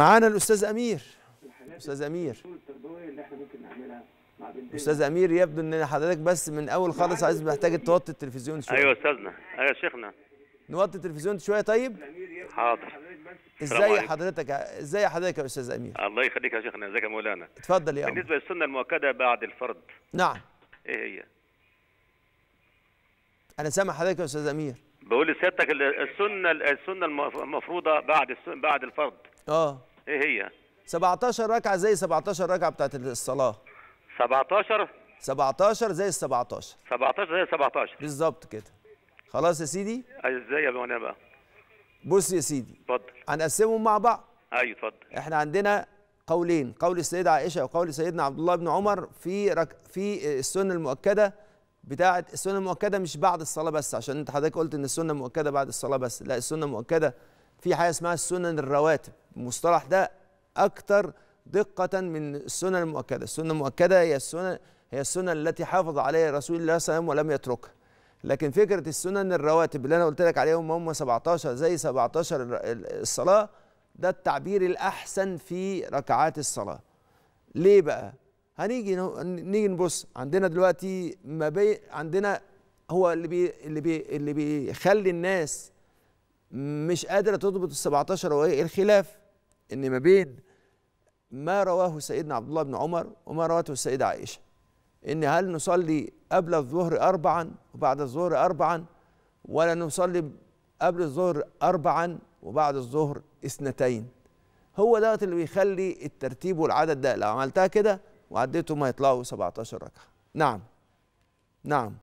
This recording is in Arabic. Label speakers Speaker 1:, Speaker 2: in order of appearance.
Speaker 1: معانا الأستاذ أمير أستاذ أمير أستاذ أمير يبدو إن حضرتك بس من أول خالص عايز محتاج توطي التلفزيون شوية أيوة
Speaker 2: أستاذنا أيوة يا شيخنا
Speaker 1: نوطي التلفزيون شوية طيب
Speaker 2: حاضر ازاي
Speaker 1: حضرتك ازاي حضرتك يا استاذ امير
Speaker 2: الله يخليك يا شيخنا ازيك يا مولانا اتفضل يا بالنسبه للسنه المؤكده بعد الفرض نعم ايه هي
Speaker 1: انا سامع حضرتك يا استاذ امير
Speaker 2: بقول لسيادتك السنه السنه المفروضه بعد بعد الفرض اه ايه هي
Speaker 1: 17 ركعه زي 17 ركعه بتاعت الصلاه
Speaker 2: 17
Speaker 1: 17 زي ال 17
Speaker 2: 17 زي ال 17 بالظبط
Speaker 1: كده خلاص يا سيدي
Speaker 2: ازاي يا مولانا بقى
Speaker 1: بص يا سيدي اتفضل هنقسمهم مع بعض
Speaker 2: ايوه اتفضل
Speaker 1: احنا عندنا قولين قول السيدة عائشة وقول سيدنا عبد الله بن عمر في رك في السنة المؤكدة بتاعة السنة المؤكدة مش بعد الصلاة بس عشان انت حضرتك قلت ان السنة المؤكده بعد الصلاة بس لا السنة المؤكده في حاجة اسمها السنن الرواتب المصطلح ده أكثر دقة من السنن المؤكدة السنة المؤكدة هي السنة هي السنة التي حافظ عليها رسول الله صلى الله عليه وسلم ولم يتركها لكن فكرة السنن الرواتب اللي أنا قلت لك عليهم هم 17 زي 17 الصلاة ده التعبير الأحسن في ركعات الصلاة ليه بقى؟ هنيجي نيجي نبص عندنا دلوقتي ما بي عندنا هو اللي بي اللي بي اللي بيخلي الناس مش قادره تضبط ال 17 رواية الخلاف ان ما بين ما رواه سيدنا عبد الله بن عمر وما روته السيده عائشه ان هل نصلي قبل الظهر اربعا وبعد الظهر اربعا ولا نصلي قبل الظهر اربعا وبعد الظهر اثنتين هو دوت اللي بيخلي الترتيب والعدد ده لو عملتها كده وعديتهم هيطلعوا 17 ركعه نعم نعم